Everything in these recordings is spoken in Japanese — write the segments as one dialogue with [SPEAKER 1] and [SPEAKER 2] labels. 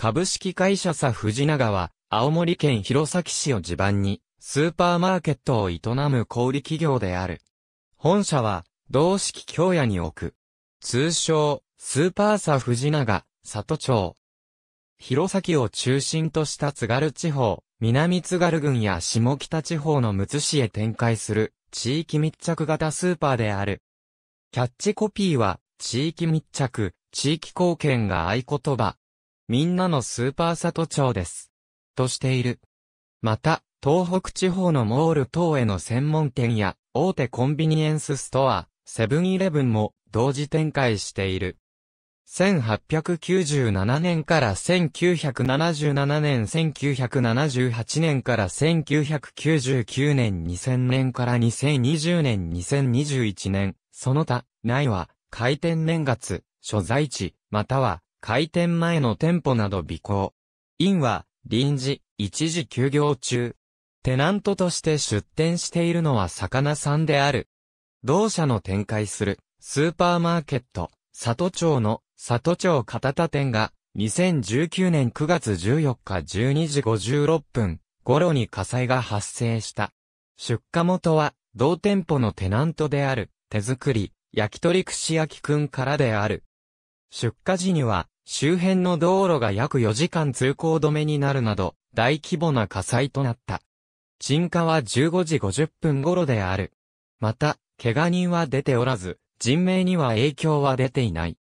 [SPEAKER 1] 株式会社サ藤長は、青森県弘前市を地盤に、スーパーマーケットを営む小売企業である。本社は、同式京屋に置く。通称、スーパーサ藤永、里町。弘前を中心とした津軽地方、南津軽郡や下北地方のむつ市へ展開する、地域密着型スーパーである。キャッチコピーは、地域密着、地域貢献が合言葉。みんなのスーパー里町です。としている。また、東北地方のモール等への専門店や、大手コンビニエンスストア、セブンイレブンも同時展開している。1897年から1977年、1978年から1999年、2000年から2020年、2021年、その他、ないは、開店年月、所在地、または、開店前の店舗など備行。院は、臨時、一時休業中。テナントとして出店しているのは魚さんである。同社の展開する、スーパーマーケット、里町の、里町片田店が、2019年9月14日12時56分頃に火災が発生した。出荷元は、同店舗のテナントである、手作り、焼き鳥串焼きくんからである。出荷時には、周辺の道路が約4時間通行止めになるなど、大規模な火災となった。鎮火は15時50分頃である。また、怪我人は出ておらず、人命には影響は出ていない。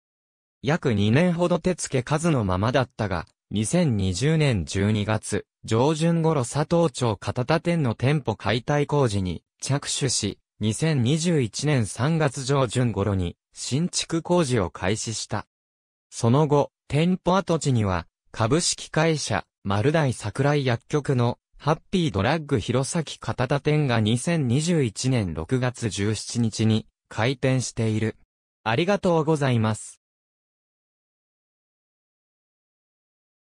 [SPEAKER 1] 約2年ほど手付け数のままだったが、2020年12月、上旬頃佐藤町片田店の店舗解体工事に着手し、2021年3月上旬頃に新築工事を開始した。その後、店舗跡地には、株式会社、丸大桜井薬局の、ハッピードラッグ弘前片田店が2021年6月17日に、開店している。ありがとうございます。